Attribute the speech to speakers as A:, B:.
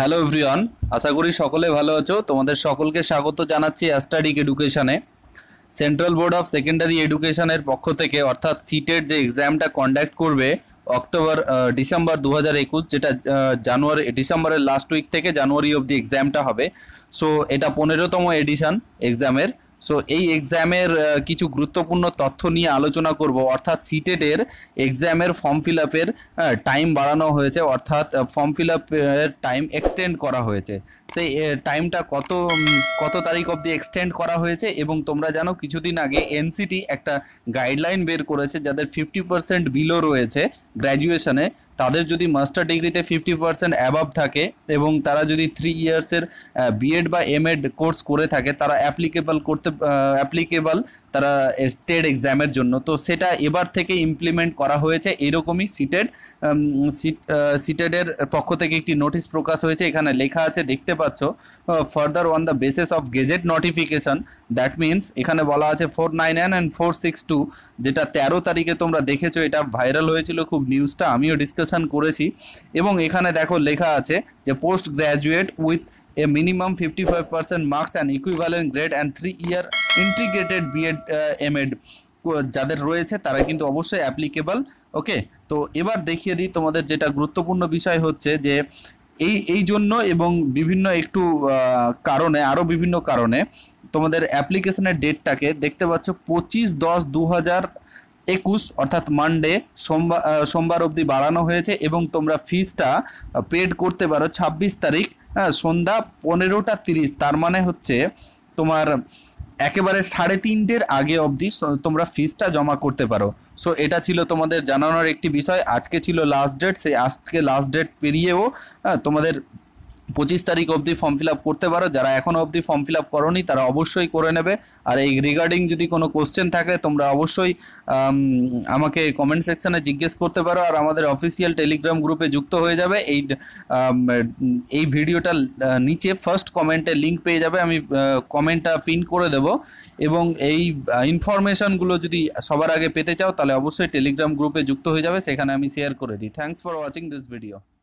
A: hello everyone আশা করি সকলে ভালো আছো তোমাদের সকলকে স্বাগত জানাচ্ছি অ্যাস্টাডিক এডুকেশানে সেন্ট্রাল বোর্ড অফ সেকেন্ডারি এডুকেশানের পক্ষ থেকে অর্থাৎ সিটের যে এক্সামটা কন্ডাক্ট করবে অক্টোবর ডিসেম্বর দু হাজার একুশ যেটা জানুয়ারি ডিসেম্বরের লাস্ট উইক থেকে জানুয়ারি অবধি এক্সামটা হবে সো এটা পনেরোতম এডিশান এক্সামের সো এই এক্সামের কিছু গুরুত্বপূর্ণ তথ্য নিয়ে আলোচনা করব অর্থাৎ সিটেটের এক্সামের ফর্ম ফিল আপের টাইম বাড়ানো হয়েছে অর্থাৎ ফর্ম ফিল টাইম এক্সটেন্ড করা হয়েছে সেই টাইমটা কত কত তারিখ অবধি এক্সটেন্ড করা হয়েছে এবং তোমরা জানো কিছুদিন আগে এনসিটি একটা গাইডলাইন বের করেছে যাদের ফিফটি পার্সেন্ট বিলো রয়েছে গ্র্যাজুয়েশনে তাদের যদি মাস্টার ডিগ্রিতে ফিফটি পার্সেন্ট অ্যাবাভ থাকে এবং তারা যদি থ্রি ইয়ার্সের বিএড বা এমএড কোর্স করে থাকে তারা অ্যাপ্লিকেবল করতে অ্যাপ্লিকেবল তারা স্টেট এক্সামের জন্য তো সেটা এবার থেকে ইমপ্লিমেন্ট করা হয়েছে এরকমই সিটেড সিটেডের পক্ষ থেকে একটি নোটিশ প্রকাশ হয়েছে এখানে লেখা আছে দেখতে পাচ্ছ further on the basis of gazette notification that means এখানে বলা আছে four nine nine and four six two যেটা তেরো তারিখে তোমরা দেখেছো এটা ভাইরাল হয়েছিল খুব নিউজটা আমিও ডিসকাস ক্যালকুলেশান করেছি এবং এখানে দেখো লেখা আছে যে post graduate with a minimum fifty five percent marks and grade grade and three year integrated B Ed M Ed যাদের রয়েছে তারা কিন্তু অবশ্যই অ্যাপ্লিকেবল ওকে তো এবার দেখিয়ে দিই তোমাদের যেটা গুরুত্বপূর্ণ বিষয় হচ্ছে যে এই এই জন্য এবং বিভিন্ন একটু কারণে আরও বিভিন্ন কারণে তোমাদের অ্যাপ্লিকেশনের ডেটটাকে দেখতে পাচ্ছ পঁচিশ দশ দু হাজার একুশ অর্থাৎ মানডে সোমবার সোমবার অবধি বাড়ানো হয়েছে এবং তোমরা ফিজটা পেড করতে পারো ছাব্বিশ তারিখ হ্যাঁ সন্ধ্যা পনেরোটা তিরিশ তার মানে হচ্ছে তোমার একেবারে সাড়ে তিনটের আগে অবধি তোমরা ফিজটা জমা করতে পারো সো এটা ছিল তোমাদের জানানোর একটি বিষয় আজকে ছিল লাস্ট ডেট সেই আজকে লাস্ট ডেট পেরিয়েও হ্যাঁ, তোমাদের পঁচিশ তারিখ অবধি ফর্ম ফিল আপ করতে পারো যারা এখনও অবধি ফর্ম ফিল আপ করনি তারা অবশ্যই করে নেবে আর এই রিগার্ডিং যদি কোনো কোশ্চেন থাকে তোমরা অবশ্যই আমাকে কমেন্ট সেকশানে জিজ্ঞেস করতে পারো আর আমাদের অফিসিয়াল টেলিগ্রাম গ্রুপে যুক্ত হয়ে যাবে এই এই ভিডিওটা নিচে ফার্স্ট কমেন্টে লিঙ্ক পেয়ে যাবে আমি কমেন্টটা পিন করে দেব এবং এই ইনফরমেশানগুলো যদি সবার আগে পেতে চাও তাহলে অবশ্যই টেলিগ্রাম গ্রুপে যুক্ত হয়ে যাবে সেখানে আমি শেয়ার করে দিই thanks for watching this video